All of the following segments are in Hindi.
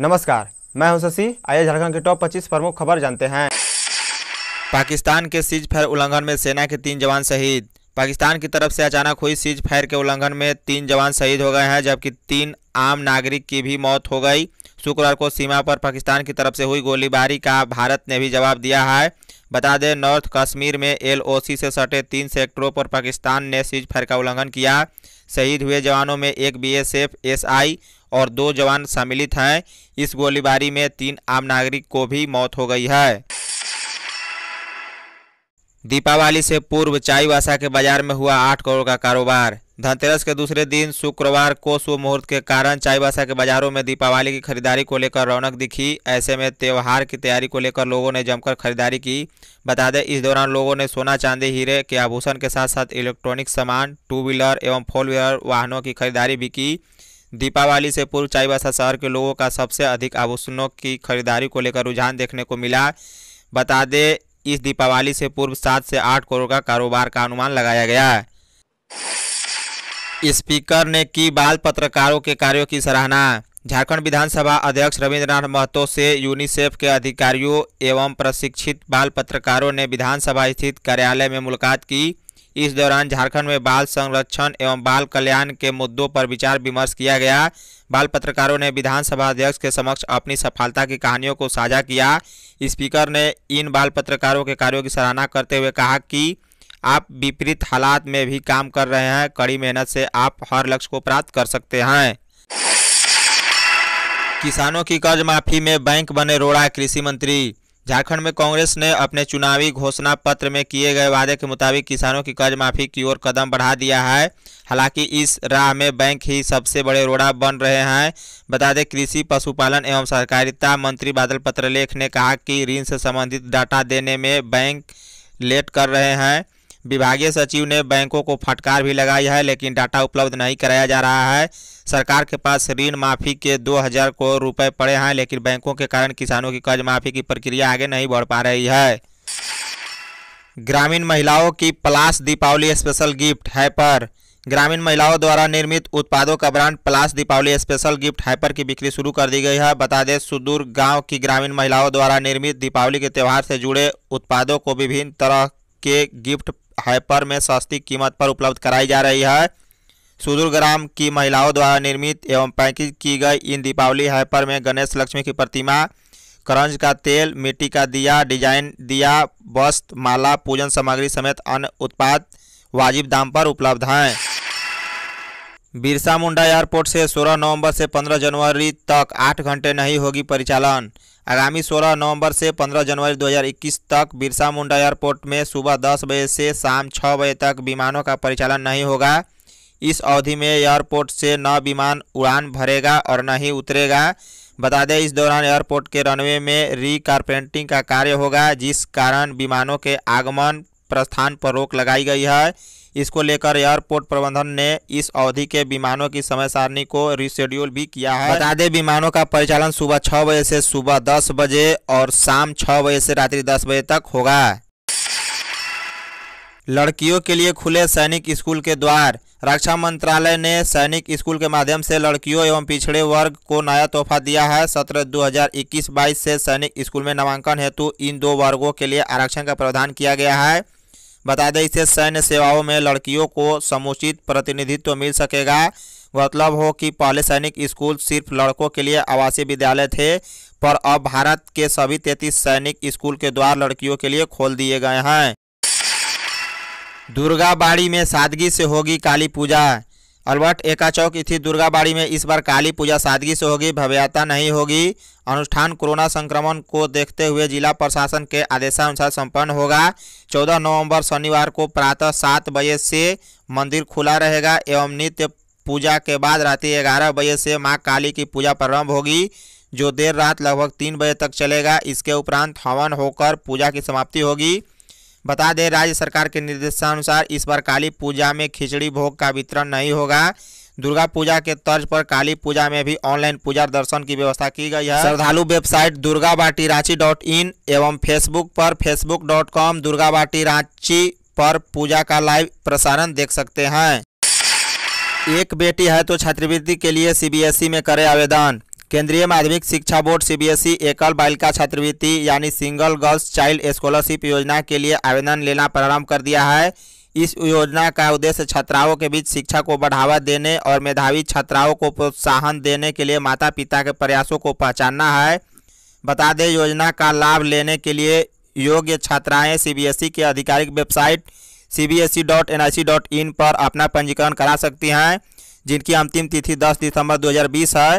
नमस्कार मैं हूं शशि आइए झारखंड के टॉप 25 प्रमुख खबर जानते हैं पाकिस्तान के सीज फायर उल्लंघन में सेना के तीन जवान शहीद पाकिस्तान की तरफ से अचानक हुई सीज फायर के उल्लंघन में तीन जवान शहीद हो गए हैं जबकि तीन आम नागरिक की भी मौत हो गई शुक्रवार को सीमा पर पाकिस्तान की तरफ से हुई गोलीबारी का भारत ने भी जवाब दिया है बता दें नॉर्थ कश्मीर में एलओसी से सटे तीन सेक्टरों पर पाकिस्तान ने सीज फायर का उल्लंघन किया शहीद हुए जवानों में एक बीएसएफ एसआई और दो जवान सम्मिलित हैं इस गोलीबारी में तीन आम नागरिक को भी मौत हो गई है दीपावली से पूर्व चाईवासा के बाजार में हुआ आठ करोड़ का कारोबार धनतेरस के दूसरे दिन शुक्रवार को शुभ मुहूर्त के कारण चाईबासा के बाजारों में दीपावली की खरीदारी को लेकर रौनक दिखी ऐसे में त्यौहार की तैयारी को लेकर लोगों ने जमकर खरीदारी की बता दें इस दौरान लोगों ने सोना चांदी हीरे के आभूषण के साथ साथ इलेक्ट्रॉनिक सामान टू व्हीलर एवं फोर व्हीलर वाहनों की खरीदारी भी की दीपावली से पूर्व चाईबासा शहर के लोगों का सबसे अधिक आभूषणों की खरीदारी को लेकर रुझान देखने को मिला बता दें इस दीपावली से पूर्व सात से आठ करोड़ का कारोबार का अनुमान लगाया गया स्पीकर ने की बाल पत्रकारों के कार्यों की सराहना झारखंड विधानसभा अध्यक्ष रविंद्रनाथ महतो से यूनिसेफ के अधिकारियों एवं प्रशिक्षित बाल पत्रकारों ने विधानसभा स्थित कार्यालय में मुलाकात की इस दौरान झारखंड में बाल संरक्षण एवं बाल कल्याण के मुद्दों पर विचार विमर्श किया गया बाल पत्रकारों ने विधानसभा अध्यक्ष के समक्ष अपनी सफलता की कहानियों को साझा किया स्पीकर ने इन बाल पत्रकारों के कार्यों की सराहना करते हुए कहा कि आप विपरीत हालात में भी काम कर रहे हैं कड़ी मेहनत से आप हर लक्ष्य को प्राप्त कर सकते हैं किसानों की कर्ज माफी में बैंक बने रोड़ा कृषि मंत्री झारखंड में कांग्रेस ने अपने चुनावी घोषणा पत्र में किए गए वादे के मुताबिक किसानों की कर्ज माफी की ओर कदम बढ़ा दिया है हालांकि इस राह में बैंक ही सबसे बड़े रोड़ा बन रहे हैं बता दें कृषि पशुपालन एवं सहकारिता मंत्री बादल पत्रलेख ने कहा कि ऋण से संबंधित डाटा देने में बैंक लेट कर रहे हैं विभागीय सचिव ने बैंकों को फटकार भी लगाई है लेकिन डाटा उपलब्ध नहीं कराया जा रहा है सरकार के पास ऋण माफ़ी के 2000 करोड़ रुपए पड़े हैं लेकिन बैंकों के कारण किसानों की कर्ज माफ़ी की प्रक्रिया आगे नहीं बढ़ पा रही है ग्रामीण महिलाओं की Palash Deepawali special gift hamper ग्रामीण महिलाओं द्वारा निर्मित उत्पादों का brand Palash Deepawali special gift hamper की बिक्री शुरू कर दी गई है बता दें सुदूर गांव की ग्रामीण महिलाओं द्वारा निर्मित दीपावली के त्यौहार से जुड़े उत्पादों को विभिन्न तरह के गिफ्ट हाइपर में सस्ती कीमत पर उपलब्ध कराई जा रही है सुदूर ग्राम की महिलाओं द्वारा निर्मित एवं पैकेज की गई इन दीपावली हाइपर में गणेश लक्ष्मी की प्रतिमा करंज का तेल मिट्टी का दिया डिजाइन दिया वस्त्र माला पूजन सामग्री समेत अन्य उत्पाद वाजिब दाम पर उपलब्ध हैं बिरसा मुंडा एयरपोर्ट से 16 नवंबर से 15 जनवरी तक 8 घंटे नहीं होगी परिचालन आगामी 16 नवंबर से 15 जनवरी 2021 तक बिरसा मुंडा एयरपोर्ट में सुबह 10 बजे से शाम 6 बजे तक विमानों का परिचालन नहीं होगा इस अवधि में एयरपोर्ट से न विमान उड़ान भरेगा और न ही उतरेगा बता दें इस दौरान एयरपोर्ट के रनवे में री कारपेंटिंग का कार्य होगा जिस कारण विमानों के आगमन प्रस्थान पर रोक लगाई गई है इसको लेकर एयरपोर्ट प्रबंधन ने इस अवधि के विमानों की समय सारणी को रिशेड्यूल भी किया है बता दें विमानों का परिचालन सुबह छह बजे से सुबह दस बजे और शाम छह बजे से रात्रि दस बजे तक होगा लड़कियों के लिए खुले सैनिक स्कूल के द्वार रक्षा मंत्रालय ने सैनिक स्कूल के माध्यम से लड़कियों एवं पिछड़े वर्ग को नया तोहफा दिया है सत्र 2021-22 से सैनिक स्कूल में नामांकन हेतु इन दो वर्गों के लिए आरक्षण का प्रावधान किया गया है बता दें इससे सैन्य सेवाओं में लड़कियों को समुचित प्रतिनिधित्व मिल सकेगा मतलब हो कि पहले सैनिक स्कूल सिर्फ लड़कों के लिए आवासीय विद्यालय थे पर अब भारत के सभी तैंतीस सैनिक स्कूल के द्वार लड़कियों के लिए खोल दिए गए हैं दुर्गा बाड़ी में सादगी से होगी काली पूजा अलबर्ट एका चौक स्थित दुर्गा बाड़ी में इस बार काली पूजा सादगी से होगी भव्यता नहीं होगी अनुष्ठान कोरोना संक्रमण को देखते हुए जिला प्रशासन के आदेशानुसार संपन्न होगा 14 नवंबर शनिवार को प्रातः सात बजे से मंदिर खुला रहेगा एवं नित्य पूजा के बाद रात्रि ग्यारह बजे से माँ काली की पूजा प्रारंभ होगी जो देर रात लगभग तीन बजे तक चलेगा इसके उपरांत हवन होकर पूजा की समाप्ति होगी बता दें राज्य सरकार के निर्देशानुसार इस बार काली पूजा में खिचड़ी भोग का वितरण नहीं होगा दुर्गा पूजा के तर्ज पर काली पूजा में भी ऑनलाइन पूजा दर्शन की व्यवस्था की गई है श्रद्धालु website Durga Bati Ranchi dot in एवं फेसबुक पर Facebook dot com Durga Bati Ranchi पर पूजा का लाइव प्रसारण देख सकते हैं एक बेटी है तो छात्रवृत्ति के लिए सीबीएसई में करे आवेदन केंद्रीय माध्यमिक शिक्षा बोर्ड सीबीएसई एकल बालिका छात्रवृत्ति यानी सिंगल गर्ल्स चाइल्ड स्कॉलरशिप योजना के लिए आवेदन लेना प्रारंभ कर दिया है इस योजना का उद्देश्य छात्राओं के बीच शिक्षा को बढ़ावा देने और मेधावी छात्राओं को प्रोत्साहन देने के लिए माता पिता के प्रयासों को पहचानना है बता दें योजना का लाभ लेने के लिए योग्य छात्राएं सीबीएसई के आधिकारिक वेबसाइट इन पर अपना पंजीकरण करा सकती हैं जिनकी अंतिम तिथि 10 दिसंबर 2020 है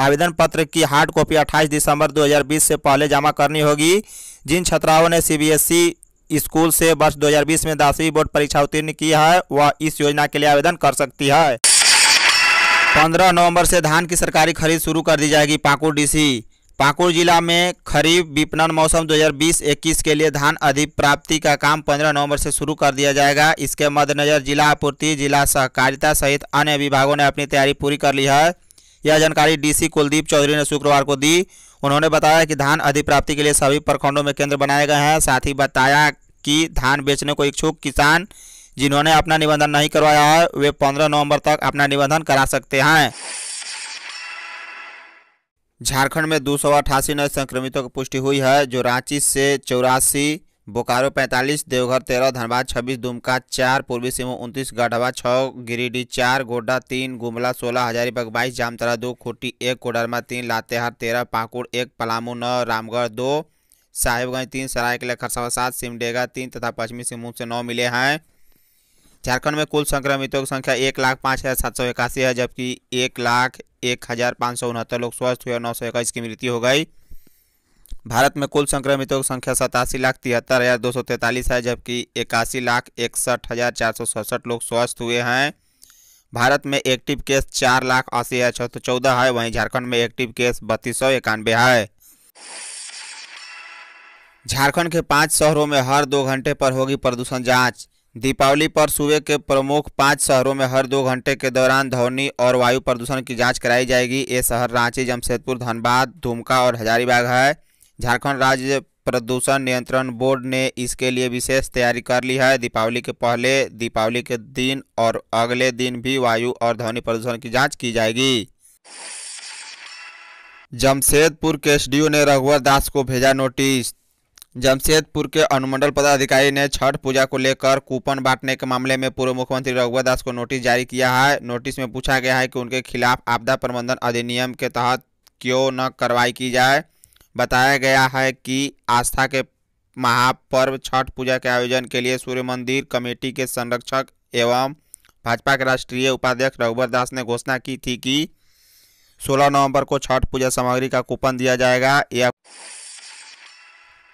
आवेदन पत्र की हार्ड कॉपी 28 दिसंबर 2020 से पहले जमा करनी होगी जिन छात्राओं ने सीबीएसई e स्कूल से वर्ष 2020 में दसवीं बोर्ड परीक्षा उत्तीर्ण की है वह इस योजना के लिए आवेदन कर सकती है पंद्रह नवंबर से धान की सरकारी खरीद शुरू कर दी जाएगी पाकुड़ डीसी पाकुड़ जिला में खरीफ विपणन मौसम 2020-21 के लिए धान अधिप्राप्ति का काम 15 नवंबर से शुरू कर दिया जाएगा इसके मद्देनजर जिला आपूर्ति जिला सहकारिता सहित अन्य विभागों ने अपनी तैयारी पूरी कर ली है यह जानकारी डीसी कुलदीप चौधरी ने शुक्रवार को दी उन्होंने बताया कि धान अधिप्राप्ति के लिए सभी प्रखंडों में केंद्र बनाए गए हैं साथ ही बताया कि धान बेचने को इच्छुक किसान जिन्होंने अपना निबंधन नहीं करवाया है वे पंद्रह नवम्बर तक अपना निबंधन करा सकते हैं झारखंड में दो नए संक्रमितों की पुष्टि हुई है जो रांची से चौरासी बोकारो पैंतालीस देवघर तेरह धनबाद छब्बीस दुमका चार पूर्वी सिंहभूम उनतीस गढ़वा छः गिरिडीह चार गोड्डा तीन गुमला सोलह हजारीबाग बाईस जामतरा दो खूटी एक कोडरमा तीन लातेहार तेरह पाकुड़ एक पलामू नौ रामगढ़ दो साहिबगंज तीन सरायकला खरसावा सात सिमडेगा तीन तथा पश्चिमी सिंहभूम से नौ मिले हैं झारखंड में कुल संक्रमितों की संख्या एक लाख पाँच हज़ार सात सौ इक्यासी है जबकि एक लाख एक हज़ार पाँच सौ उनहत्तर लोग स्वस्थ हुए और नौ सौ इक्कीस की मृत्यु हो गई भारत में कुल संक्रमितों की संख्या सतासी लाख तिहत्तर हज़ार दो सौ तैंतालीस है जबकि इक्यासी लाख इकसठ हज़ार चार सौ सड़सठ लोग स्वस्थ हुए हैं भारत में एक्टिव केस चार लाख अस्सी हज़ार छः सौ चौदह है वहीं झारखंड में एक्टिव केस बत्तीस सौ इक्यानवे है झारखंड के पांच शहरों में हर दो घंटे पर होगी प्रदूषण जाँच दीपावली पर सूबे के प्रमुख पांच शहरों में हर दो घंटे के दौरान ध्वनि और वायु प्रदूषण की जांच कराई जाएगी ये शहर रांची जमशेदपुर धनबाद दुमका और हजारीबाग है झारखंड राज्य प्रदूषण नियंत्रण बोर्ड ने इसके लिए विशेष तैयारी कर ली है दीपावली के पहले दीपावली के दिन और अगले दिन भी वायु और ध्वनि प्रदूषण की जांच की जाएगी जमशेदपुर के एसडीओ ने रघुवर दास को भेजा नोटिस जमशेदपुर के अनुमंडल पदाधिकारी ने छठ पूजा को लेकर कूपन बांटने के मामले में पूर्व मुख्यमंत्री रघुवर दास को नोटिस जारी किया है नोटिस में पूछा गया है कि उनके खिलाफ आपदा प्रबंधन अधिनियम के तहत क्यों न कार्रवाई की जाए बताया गया है कि आस्था के महापर्व छठ पूजा के आयोजन के लिए सूर्य मंदिर कमेटी के संरक्षक एवं भाजपा के राष्ट्रीय उपाध्यक्ष रघुवर दास ने घोषणा की थी कि 16 नवंबर को छठ पूजा सामग्री का कूपन दिया जाएगा यह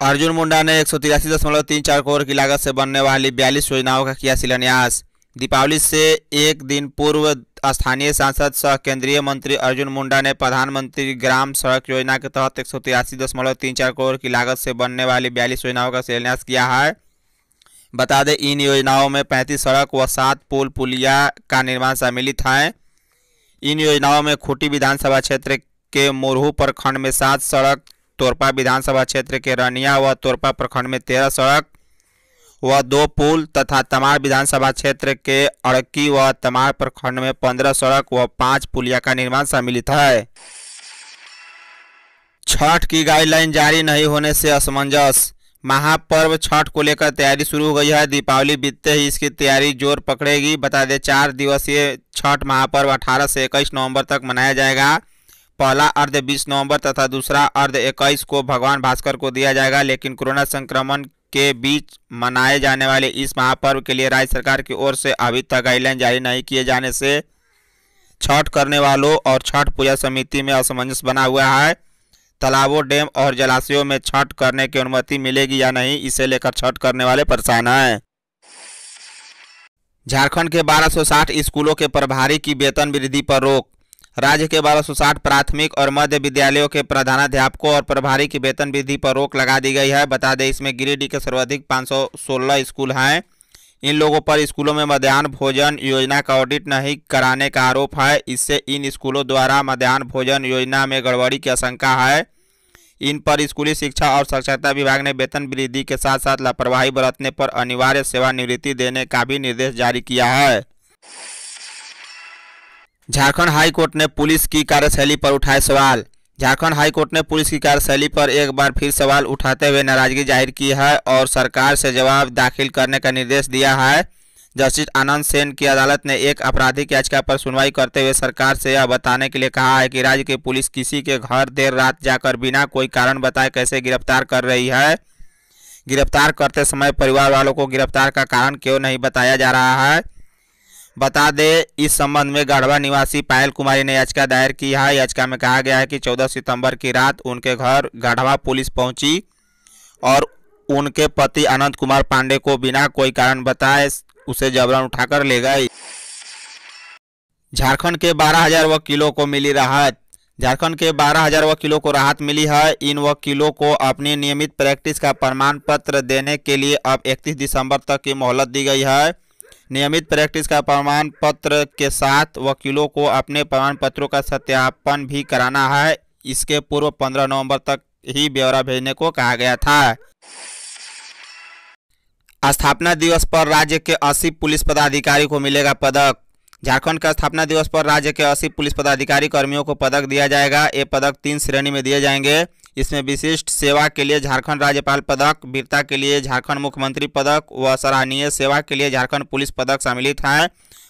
अर्जुन मुंडा ने एक सौ तिरासी दशमलव तीन चार करोड़ की लागत से बनने वाली बयालीस योजनाओं का किया शिलान्यास दीपावली से एक दिन पूर्व स्थानीय सांसद सह केंद्रीय मंत्री अर्जुन मुंडा ने प्रधानमंत्री ग्राम सड़क योजना के तहत एक सौ तिरासी दशमलव तीन चार करोड़ की लागत से बनने वाली बयालीस योजनाओं का शिलान्यास किया है बता दें इन योजनाओं में पैंतीस सड़क व सात पुल पुलिया का निर्माण सम्मिलित है इन योजनाओं में खूटी विधानसभा क्षेत्र के मुरहू प्रखंड में सात सड़क तोरपा विधानसभा क्षेत्र के रनिया व तोरपा प्रखंड में तेरह सड़क व दो पुल तथा तमार विधानसभा क्षेत्र के अड़की व तमार प्रखंड में पंद्रह सड़क व पाँच पुलिया का निर्माण सम्मिलित है छठ की गाइडलाइन जारी नहीं होने से असमंजस महापर्व छठ को लेकर तैयारी शुरू हो गई है दीपावली बीतते ही इसकी तैयारी जोर पकड़ेगी बता दें चार दिवसीय छठ महापर्व 18 से 21 नवंबर तक मनाया जाएगा पहला अर्ध 20 नवंबर तथा दूसरा अर्ध 21 को भगवान भास्कर को दिया जाएगा लेकिन कोरोना संक्रमण के बीच मनाए जाने वाले इस महापर्व के लिए राज्य सरकार की ओर से अभी तक गाइडलाइन जारी नहीं किए जाने से छठ करने वालों और छठ पूजा समिति में असमंजस बना हुआ है तालाबों डैम और जलाशयों में छठ करने की अनुमति मिलेगी या नहीं इसे लेकर छठ करने वाले परेशान हैं झारखंड के 1260 स्कूलों के प्रभारी की वेतन वृद्धि पर रोक राज्य के साठ प्राथमिक और मध्य विद्यालयों के प्रधानाध्यापकों और प्रभारी की वेतन वृद्धि पर रोक लगा दी गई है बता दें इसमें गिरिडीह के सर्वाधिक 516 स्कूल हैं इन लोगों पर स्कूलों में मध्यान्ह भोजन योजना का ऑडिट नहीं कराने का आरोप है इससे इन स्कूलों द्वारा मध्यान्ह भोजन योजना में गड़बड़ी की आशंका है इन पर स्कूली शिक्षा और साक्षरता विभाग ने वेतन वृद्धि के साथ साथ लापरवाही बरतने पर अनिवार्य सेवानिवृत्ति देने का भी निर्देश जारी किया है झारखंड हाईकोर्ट ने पुलिस की कार्यशैली पर उठाए सवाल झारखंड हाईकोर्ट ने पुलिस की कार्यशैली पर एक बार फिर सवाल उठाते हुए नाराजगी जाहिर की है और सरकार से जवाब दाखिल करने का निर्देश दिया है जस्टिस आनंद सेन की अदालत ने एक आपराधिक याचिका पर सुनवाई करते हुए सरकार से यह बताने के लिए कहा है कि राज्य की पुलिस किसी के घर देर रात जाकर बिना कोई कारण बताए कैसे गिरफ्तार कर रही है गिरफ्तार करते समय परिवार वालों को गिरफ्तार का कारण क्यों नहीं बताया जा रहा है बता दें इस संबंध में गढ़वा निवासी पायल कुमारी ने याचिका दायर की है याचिका में कहा गया है कि 14 सितंबर की रात उनके घर गढ़वा पुलिस पहुंची और उनके पति अनंत कुमार पांडे को बिना कोई कारण बताए उसे जबरन उठाकर ले गई झारखंड के बारह हजार वकीलों को मिली राहत झारखंड के बारह हजार वकीलों को राहत मिली है इन वकीलों को अपनी नियमित प्रैक्टिस का प्रमाण पत्र देने के लिए अब 31 दिसंबर तक की मोहलत दी गई है नियमित प्रैक्टिस का प्रमाण पत्र के साथ वकीलों को अपने प्रमाण पत्रों का सत्यापन भी कराना है इसके पूर्व 15 नवंबर तक ही ब्यौरा भेजने को कहा गया था स्थापना दिवस पर राज्य के 80 पुलिस पदाधिकारी को मिलेगा पदक झारखंड का स्थापना दिवस पर राज्य के 80 पुलिस पदाधिकारी कर्मियों को पदक दिया जाएगा ये पदक तीन श्रेणी में दिए जाएंगे इसमें विशिष्ट सेवा के लिए झारखंड राज्यपाल पदक वीरता के लिए झारखंड मुख्यमंत्री पदक व सराहनीय सेवा के लिए झारखंड पुलिस पदक सम्मिलित हैं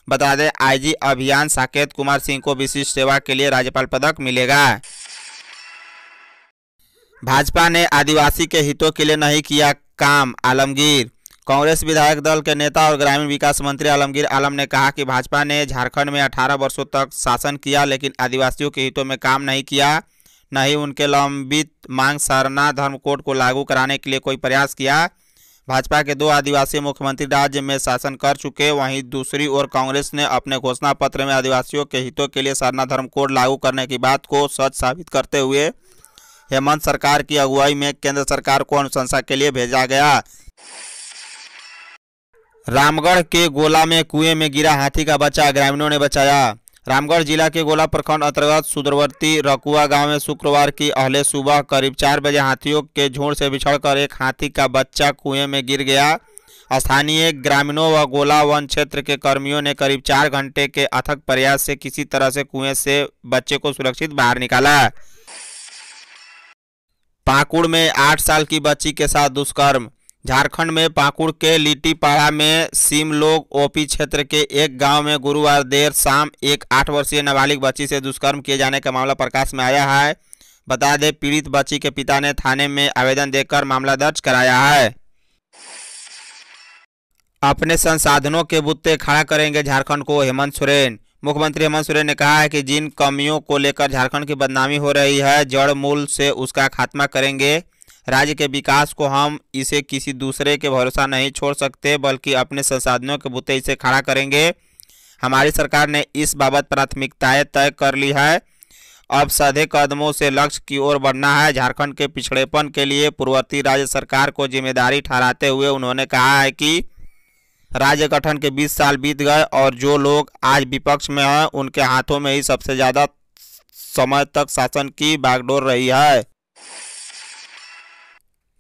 बता दें आईजी अभियान साकेत कुमार सिंह को विशिष्ट सेवा के लिए राज्यपाल पदक मिलेगा भाजपा ने आदिवासी के हितों के लिए नहीं किया काम आलमगीर कांग्रेस विधायक दल के नेता और ग्रामीण विकास मंत्री आलमगीर आलम ने कहा कि भाजपा ने झारखंड में 18 वर्षों तक शासन किया लेकिन आदिवासियों के हितों में काम नहीं किया न ही उनके लंबित मांग सरना धर्म कोड को लागू कराने के लिए कोई प्रयास किया भाजपा के दो आदिवासी मुख्यमंत्री राज्य में शासन कर चुके वहीं दूसरी ओर कांग्रेस ने अपने घोषणा पत्र में आदिवासियों के हितों के लिए सरना धर्म कोड लागू करने की बात को सच साबित करते हुए हेमंत सरकार की अगुवाई में केंद्र सरकार को अनुशंसा के लिए भेजा गया रामगढ़ के गोला में कुएं में गिरा हाथी का बच्चा ग्रामीणों ने बचाया रामगढ़ जिला के गोला प्रखंड अंतर्गत सुदरवर्ती रकुआ गांव में शुक्रवार की अहले सुबह करीब चार बजे हाथियों के झुंड से बिछड़कर एक हाथी का बच्चा कुएं में गिर गया स्थानीय ग्रामीणों व गोला वन क्षेत्र के कर्मियों ने करीब चार घंटे के अथक प्रयास से किसी तरह से कुएं से बच्चे को सुरक्षित बाहर निकाला पाकुड़ में आठ साल की बच्ची के साथ दुष्कर्म झारखंड में पाकुड़ के लिट्टीपाड़ा में सिमलोग ओपी क्षेत्र के एक गांव में गुरुवार देर शाम एक आठ वर्षीय नाबालिग बच्ची से दुष्कर्म किए जाने का मामला प्रकाश में आया है बता दें पीड़ित बच्ची के पिता ने थाने में आवेदन देकर मामला दर्ज कराया है अपने संसाधनों के बुत्ते खड़ा करेंगे झारखंड को हेमंत सोरेन मुख्यमंत्री हेमंत सोरेन ने कहा है कि जिन कमियों को लेकर झारखंड की बदनामी हो रही है जड़ मूल से उसका खात्मा करेंगे राज्य के विकास को हम इसे किसी दूसरे के भरोसा नहीं छोड़ सकते बल्कि अपने संसाधनों के बूते इसे खड़ा करेंगे हमारी सरकार ने इस बाबत प्राथमिकताएं तय कर ली है अब सधे कदमों से लक्ष्य की ओर बढ़ना है झारखंड के पिछड़ेपन के लिए पूर्ववर्ती राज्य सरकार को जिम्मेदारी ठहराते हुए उन्होंने कहा है कि राज्य गठन के 20 साल बीत गए और जो लोग आज विपक्ष में हैं उनके हाथों में ही सबसे ज़्यादा समय तक शासन की बागडोर रही है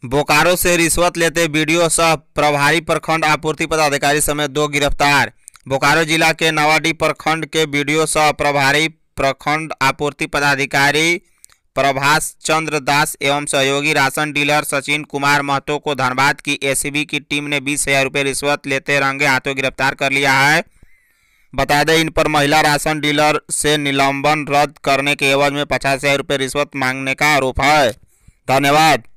बोकारो से रिश्वत लेते वीडियो सह प्रभारी प्रखंड आपूर्ति पदाधिकारी समेत दो गिरफ्तार बोकारो जिला के नवाडी प्रखंड के वीडियो सह प्रभारी प्रखंड आपूर्ति पदाधिकारी प्रभाष चंद्र दास एवं सहयोगी राशन डीलर सचिन कुमार महतो को धनबाद की एसीबी की टीम ने बीस हजार रुपये रिश्वत लेते रंगे हाथों गिरफ्तार कर लिया है बता दें इन पर महिला राशन डीलर से निलंबन रद्द करने के एवज में पचास हजार रुपये रिश्वत मांगने का आरोप है धन्यवाद